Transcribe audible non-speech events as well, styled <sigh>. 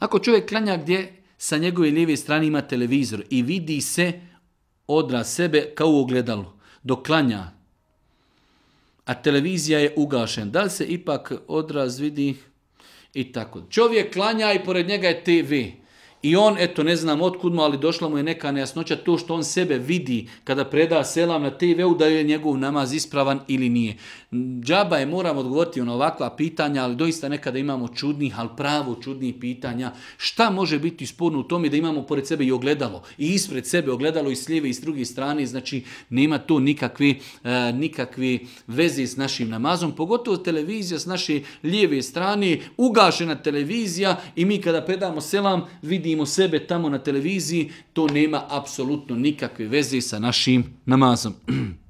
Ako čovjek klanja gdje sa njegove lijeve strane ima televizor i vidi se odraz sebe kao u ogledalu, dok klanja, a televizija je ugašen, da li se ipak odraz vidi i tako. Čovjek klanja i pored njega je TV. I on, eto, ne znam otkud mu, ali došla mu je neka nejasnoća to što on sebe vidi kada preda selam na TV-u da je njegov namaz ispravan ili nije. Džaba je, moram odgovoriti na ovakva pitanja, ali doista nekada imamo čudnih, ali pravo čudnih pitanja. Šta može biti sporno u tome da imamo pored sebe i ogledalo i ispred sebe ogledalo i s lijeve i s druge strane, znači nema to nikakve, e, veze s našim namazom, pogotovo televizija s naše lijeve strane, ugašena televizija i mi kada predamo selam vidi vidimo sebe tamo na televiziji, to nema apsolutno nikakve veze sa našim namazom. <clears throat>